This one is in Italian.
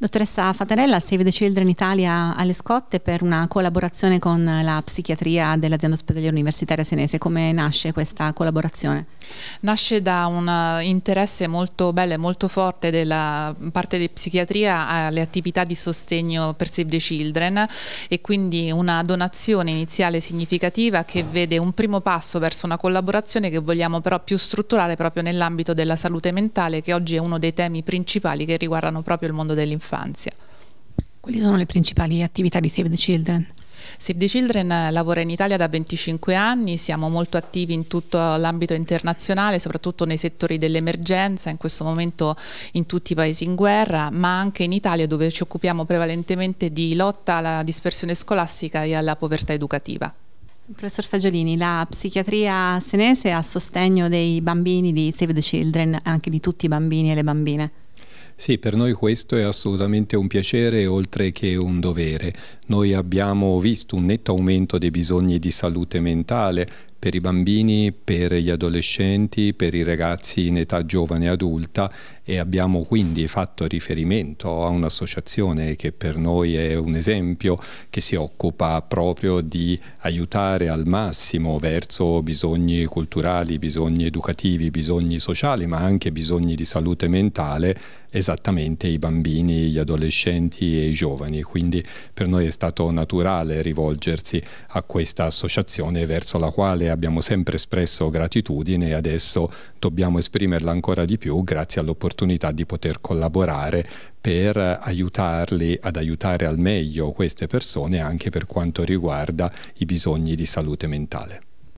Dottoressa Fatarella, Save the Children Italia alle scotte per una collaborazione con la psichiatria dell'azienda ospedaliera universitaria senese. Come nasce questa collaborazione? Nasce da un eh, interesse molto bello e molto forte della parte di psichiatria alle attività di sostegno per Save the Children e quindi una donazione iniziale significativa che vede un primo passo verso una collaborazione che vogliamo però più strutturare proprio nell'ambito della salute mentale che oggi è uno dei temi principali che riguardano proprio il mondo dell'informazione dell'infanzia. Quali sono le principali attività di Save the Children? Save the Children lavora in Italia da 25 anni, siamo molto attivi in tutto l'ambito internazionale, soprattutto nei settori dell'emergenza, in questo momento in tutti i paesi in guerra, ma anche in Italia dove ci occupiamo prevalentemente di lotta alla dispersione scolastica e alla povertà educativa. Professor Fagiolini, la psichiatria senese è a sostegno dei bambini di Save the Children, anche di tutti i bambini e le bambine. Sì, per noi questo è assolutamente un piacere oltre che un dovere. Noi abbiamo visto un netto aumento dei bisogni di salute mentale per i bambini, per gli adolescenti, per i ragazzi in età giovane e adulta e abbiamo quindi fatto riferimento a un'associazione che per noi è un esempio che si occupa proprio di aiutare al massimo verso bisogni culturali, bisogni educativi, bisogni sociali ma anche bisogni di salute mentale esattamente i bambini, gli adolescenti e i giovani, quindi per noi è stato naturale rivolgersi a questa associazione verso la quale abbiamo sempre espresso gratitudine e adesso dobbiamo esprimerla ancora di più grazie all'opportunità l'opportunità di poter collaborare per aiutarli ad aiutare al meglio queste persone anche per quanto riguarda i bisogni di salute mentale.